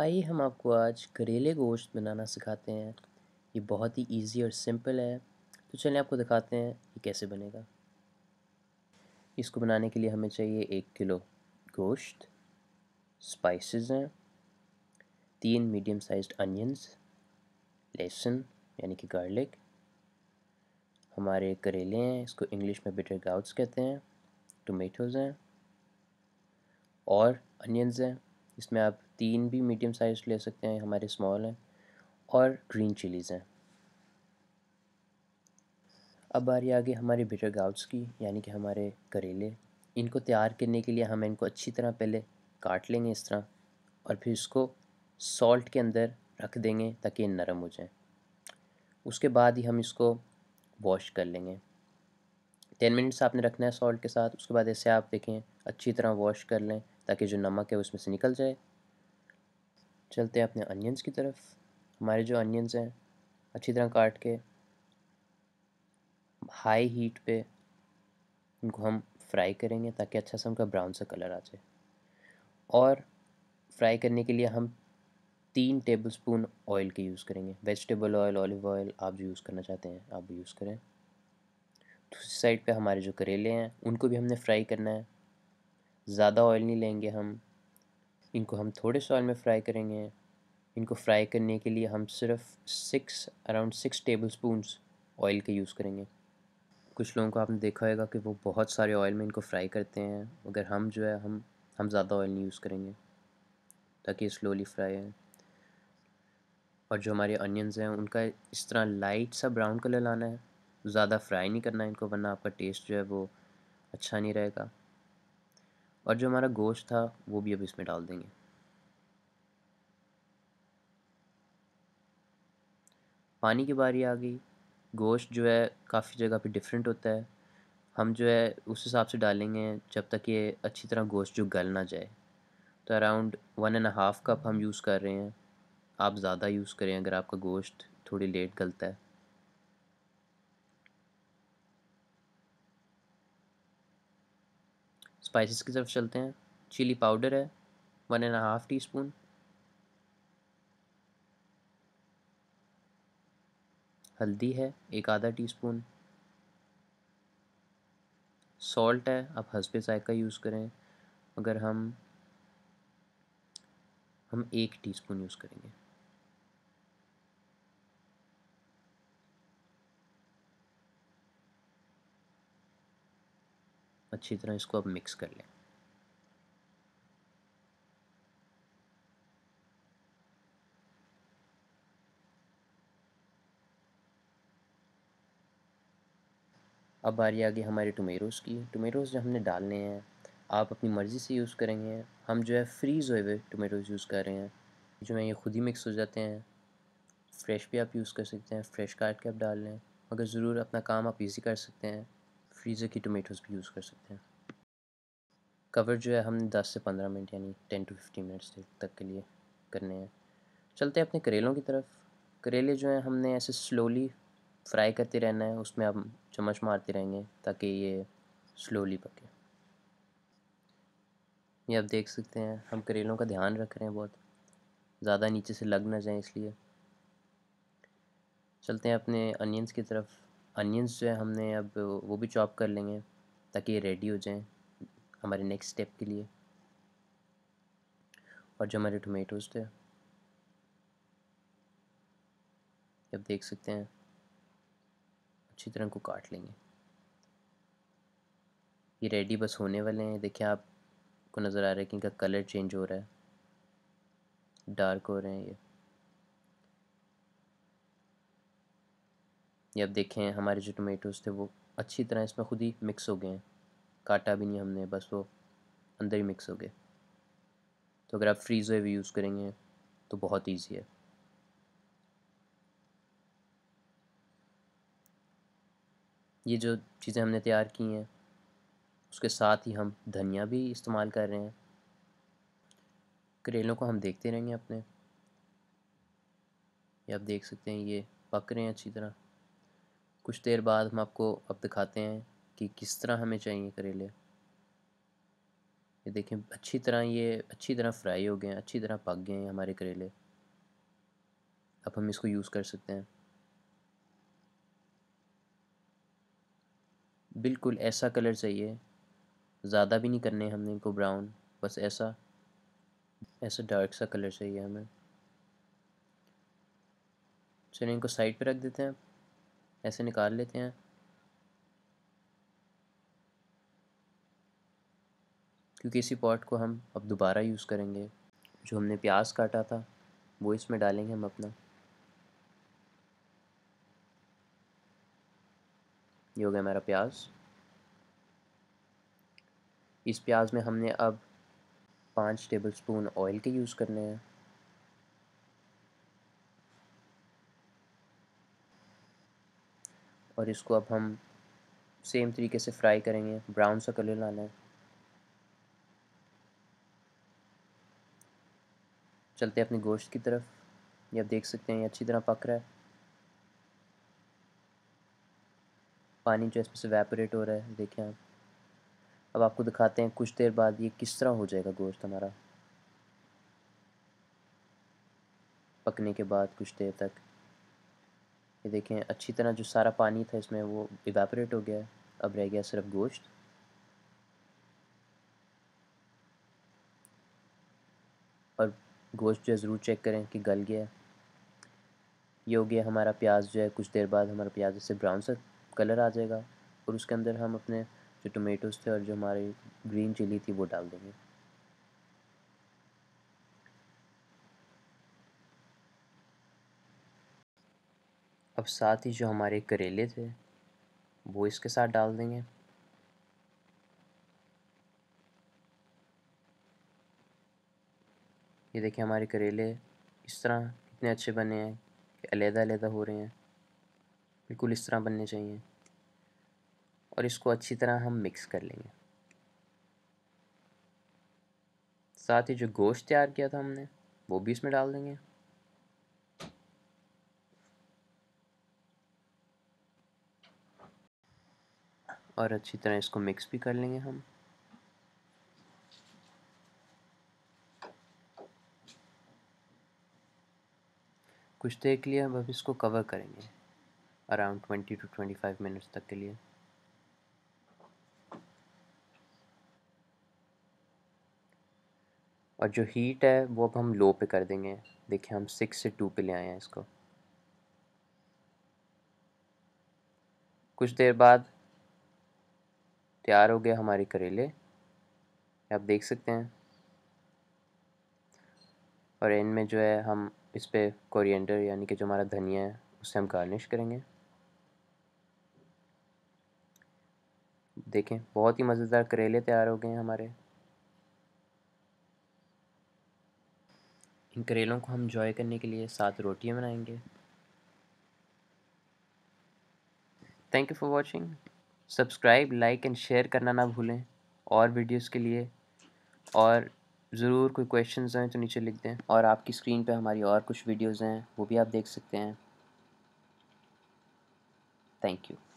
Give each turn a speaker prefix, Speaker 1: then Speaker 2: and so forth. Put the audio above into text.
Speaker 1: आइए हम आपको आज करेले गोश्त बनाना सिखाते हैं ये बहुत ही इजी और सिंपल है तो चलिए आपको दिखाते हैं ये कैसे बनेगा इसको बनाने के लिए हमें चाहिए एक किलो गोश्त स्पाइसेस हैं तीन मीडियम साइज्ड अनियंस लहसुन यानी कि गार्लिक हमारे करेले हैं इसको इंग्लिश में बिटर गाउट्स कहते हैं टोमेटोज़ हैं और अनियंस हैं इसमें आप तीन भी मीडियम साइज़ ले सकते हैं हमारे स्मॉल हैं और ग्रीन चिलीज़ हैं अब रही आगे हमारे बिटर गाउट्स की यानी कि हमारे करेले इनको तैयार करने के लिए हम इनको अच्छी तरह पहले काट लेंगे इस तरह और फिर इसको सॉल्ट के अंदर रख देंगे ताकि नरम हो जाए उसके बाद ही हम इसको वॉश कर लेंगे टेन मिनट्स आपने रखना है सॉल्ट के साथ उसके बाद ऐसे आप देखें अच्छी तरह वॉश कर लें ताकि जो नमक है उसमें से निकल जाए चलते हैं अपने अनियंस की तरफ हमारे जो अनियंस हैं अच्छी तरह काट के हाई हीट पे उनको हम फ्राई करेंगे ताकि अच्छा सा उनका ब्राउन सा कलर आ जाए और फ्राई करने के लिए हम तीन टेबल स्पून ऑयल के यूज़ करेंगे वेजिटेबल ऑयल ऑलिव ऑयल आप जो यूज़ करना चाहते हैं आप भी यूज़ करें दूसरी साइड पे हमारे जो करेले हैं उनको भी हमने फ्राई करना है ज़्यादा ऑयल नहीं लेंगे हम इनको हम थोड़े ऑयल में फ्राई करेंगे इनको फ्राई करने के लिए हम सिर्फ six around six tablespoons oil के यूज़ करेंगे कुछ लोगों को आपने देखा होगा कि वो बहुत सारे ऑयल में इनको फ्राई करते हैं मगर हम जो है हम हम ज़्यादा ऑयल नहीं यूज़ करेंगे ताकि स्लोली फ्राई है और जो हमारे अनियंस हैं उनका इस तरह लाइट सा ब्राउन कलर लाना है ज़्यादा फ्राई नहीं करना है इनको वरना आपका टेस्ट जो है वो अच्छा नहीं रहेगा और जो हमारा गोश्त था वो भी अब इसमें डाल देंगे पानी की बारी आ गई गोश्त जो है काफ़ी जगह पे डिफरेंट होता है हम जो है उस हिसाब से डालेंगे जब तक ये अच्छी तरह गोश्त जो गल ना जाए तो around one and half cup हम यूज़ कर रहे हैं आप ज़्यादा यूज़ करें अगर आपका गोश्त थोड़ी लेट गलता है स्पाइसेस की तरफ चलते हैं चिली पाउडर है one and half teaspoon हल्दी है एक आधा टी स्पून सॉल्ट है आप हंसपे जायका यूज़ करें अगर हम हम एक टीस्पून यूज़ करेंगे अच्छी तरह इसको अब मिक्स कर लें अब आ रही आगे हमारे टोमेटोज़ की टोमेटोज़ जो हमने डालने हैं आप अपनी मर्ज़ी से यूज़ करेंगे हम जो है फ्रीज़ हुए हुए टोमेटोज़ यूज़ कर रहे हैं जो है ये खुद ही मिक्स हो जाते हैं फ्रेश भी आप यूज़ कर सकते हैं फ्रेश काट के आप डाल लें मगर ज़रूर अपना काम आप इजी कर सकते हैं फ्रीज़र की टोमेटोज़ भी यूज़ कर सकते हैं कवर जो है हम 10 से 15 मिनट यानी 10 टू 15 मिनट्स तक के लिए करने हैं चलते हैं अपने करेलों की तरफ करेले जो हैं हमने ऐसे स्लोली फ्राई करते रहना है उसमें आप चम्मच मारते रहेंगे ताकि ये स्लोली पके ये आप देख सकते हैं हम करेलों का ध्यान रख रहे हैं बहुत ज़्यादा नीचे से लग ना जाए इसलिए चलते हैं अपने अनियंस की तरफ अनियंस जो है हमने अब वो भी चॉप कर लेंगे ताकि ये रेडी हो जाएं हमारे नेक्स्ट स्टेप के लिए और जो हमारे टोमेटोज़ थे अब देख सकते हैं अच्छी तरह को काट लेंगे ये रेडी बस होने वाले हैं देखिए आपको नज़र आ रहा है कि इनका कलर चेंज हो रहा है डार्क हो रहे हैं ये ये अब देखें हमारे जो टोमेटोज़ थे वो अच्छी तरह इसमें ख़ुद ही मिक्स हो गए हैं काटा भी नहीं हमने बस वो अंदर ही मिक्स हो गए तो अगर आप फ्रीज भी यूज़ करेंगे तो बहुत ईजी है ये जो चीज़ें हमने तैयार की हैं उसके साथ ही हम धनिया भी इस्तेमाल कर रहे हैं करेलों को हम देखते रहेंगे अपने ये आप देख सकते हैं ये पक रहे हैं अच्छी तरह कुछ देर बाद हम आपको अब दिखाते हैं कि किस तरह हमें चाहिए करेले ये देखें अच्छी तरह ये अच्छी तरह फ्राई हो गए हैं अच्छी तरह पक गए हैं हमारे करेले अब हम इसको यूज़ कर सकते हैं बिल्कुल ऐसा कलर चाहिए ज़्यादा भी नहीं करने हमने इनको ब्राउन बस ऐसा ऐसा डार्क सा कलर चाहिए हमें चलिए इनको साइड पे रख देते हैं ऐसे निकाल लेते हैं क्योंकि इसी पॉट को हम अब दोबारा यूज़ करेंगे जो हमने प्याज काटा था वो इसमें डालेंगे हम अपना ये हो गया हमारा प्याज इस प्याज में हमने अब पाँच टेबल स्पून ऑयल के यूज़ करने हैं और इसको अब हम सेम तरीके से फ्राई करेंगे ब्राउन सा कलर लाना है चलते हैं अपने गोश्त की तरफ ये आप देख सकते हैं ये अच्छी तरह पक रहा है पानी जो इसमें से वेपरेट हो रहा है देखें आप अब आपको दिखाते हैं कुछ देर बाद ये किस तरह हो जाएगा गोश्त हमारा पकने के बाद कुछ देर तक ये देखें अच्छी तरह जो सारा पानी था इसमें वो इवेपरेट हो गया है अब रह गया सिर्फ गोश्त और गोश्त जो है ज़रूर चेक करें कि गल गया ये हो गया हमारा प्याज जो है कुछ देर बाद हमारा प्याज इससे ब्राउन सा कलर आ जाएगा और उसके अंदर हम अपने जो टोमेटोज़ थे और जो हमारी ग्रीन चिली थी वो डाल देंगे अब साथ ही जो हमारे करेले थे वो इसके साथ डाल देंगे ये देखिए हमारे करेले इस तरह इतने अच्छे बने हैं कि अलहदा अलहदा हो रहे हैं बिल्कुल इस तरह बनने चाहिए और इसको अच्छी तरह हम मिक्स कर लेंगे साथ ही जो गोश्त तैयार किया था हमने वो भी इसमें डाल देंगे और अच्छी तरह इसको मिक्स भी कर लेंगे हम कुछ देर के लिए हम अब इसको कवर करेंगे around twenty two twenty five minutes तक के लिए और जो हीट है वो अब हम लो पे कर देंगे देखिए हम सिक्स से टू पे ले आए हैं इसको कुछ देर बाद तैयार हो गया हमारे करेले आप देख सकते हैं और इनमें जो है हम इस पर कोरिएंडर यानी कि जो हमारा धनिया है उससे हम गार्निश करेंगे देखें बहुत ही मज़ेदार करेले तैयार हो गए हैं हमारे इन करेलों को हम इंजॉय करने के लिए सात रोटियाँ बनाएंगे thank you for watching subscribe like and share करना ना भूलें और वीडियोस के लिए और ज़रूर कोई क्वेश्चंस हैं तो नीचे लिख दें और आपकी स्क्रीन पे हमारी और कुछ वीडियोस हैं वो भी आप देख सकते हैं थैंक यू